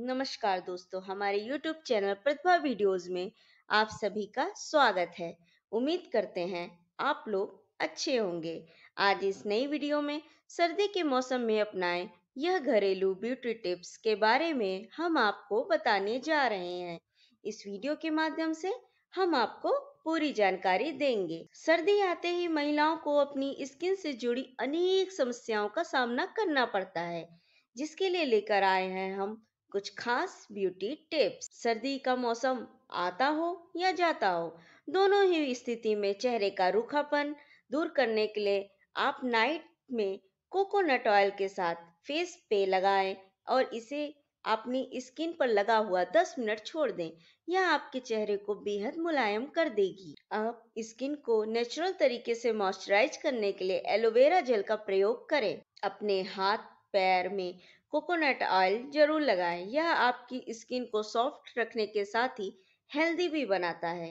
नमस्कार दोस्तों हमारे YouTube चैनल प्रतिभा वीडियोस में आप सभी का स्वागत है उम्मीद करते हैं आप लोग अच्छे होंगे आज इस नई वीडियो में सर्दी के मौसम में अपनाएं यह घरेलू ब्यूटी टिप्स के बारे में हम आपको बताने जा रहे हैं इस वीडियो के माध्यम से हम आपको पूरी जानकारी देंगे सर्दी आते ही महिलाओं को अपनी स्किन से जुड़ी अनेक समस्याओं का सामना करना पड़ता है जिसके लिए लेकर आए हैं हम कुछ खास ब्यूटी टिप्स सर्दी का मौसम आता हो या जाता हो दोनों ही स्थिति में चेहरे का रूखापन दूर करने के लिए आप नाइट में कोकोनट ऑयल के साथ फेस पे लगाएं और इसे अपनी स्किन पर लगा हुआ 10 मिनट छोड़ दें यह आपके चेहरे को बेहद मुलायम कर देगी आप स्किन को नेचुरल तरीके से मॉइस्चराइज करने के लिए एलोवेरा जेल का प्रयोग करें अपने हाथ पैर में कोकोनट ऑयल जरूर लगाएं यह आपकी स्किन को सॉफ्ट रखने के साथ ही हेल्दी भी बनाता है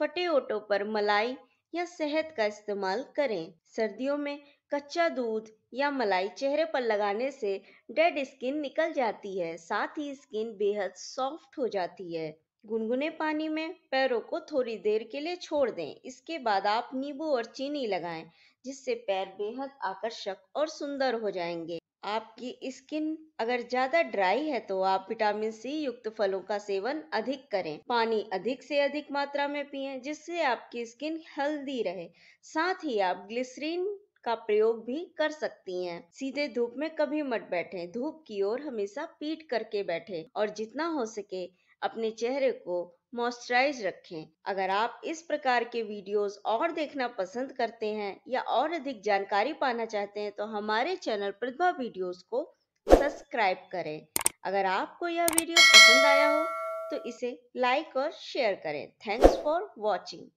फटे ओटो पर मलाई या शहद का इस्तेमाल करें सर्दियों में कच्चा दूध या मलाई चेहरे पर लगाने से डेड स्किन निकल जाती है साथ ही स्किन बेहद सॉफ्ट हो जाती है गुनगुने पानी में पैरों को थोड़ी देर के लिए छोड़ दें इसके बाद आप नींबू और चीनी लगाएं जिससे पैर बेहद आकर्षक और सुंदर हो जाएंगे आपकी स्किन अगर ज्यादा ड्राई है तो आप विटामिन सी युक्त फलों का सेवन अधिक करें पानी अधिक से अधिक मात्रा में पिए जिससे आपकी स्किन हेल्दी रहे साथ ही आप ग्लिसरीन का प्रयोग भी कर सकती हैं। सीधे धूप में कभी मत बैठे धूप की ओर हमेशा पीट करके बैठे और जितना हो सके अपने चेहरे को मॉइस्चराइज रखें अगर आप इस प्रकार के वीडियोस और देखना पसंद करते हैं या और अधिक जानकारी पाना चाहते हैं तो हमारे चैनल प्रतिभा वीडियोस को सब्सक्राइब करें अगर आपको यह वीडियो पसंद आया हो तो इसे लाइक और शेयर करें थैंक्स फॉर वॉचिंग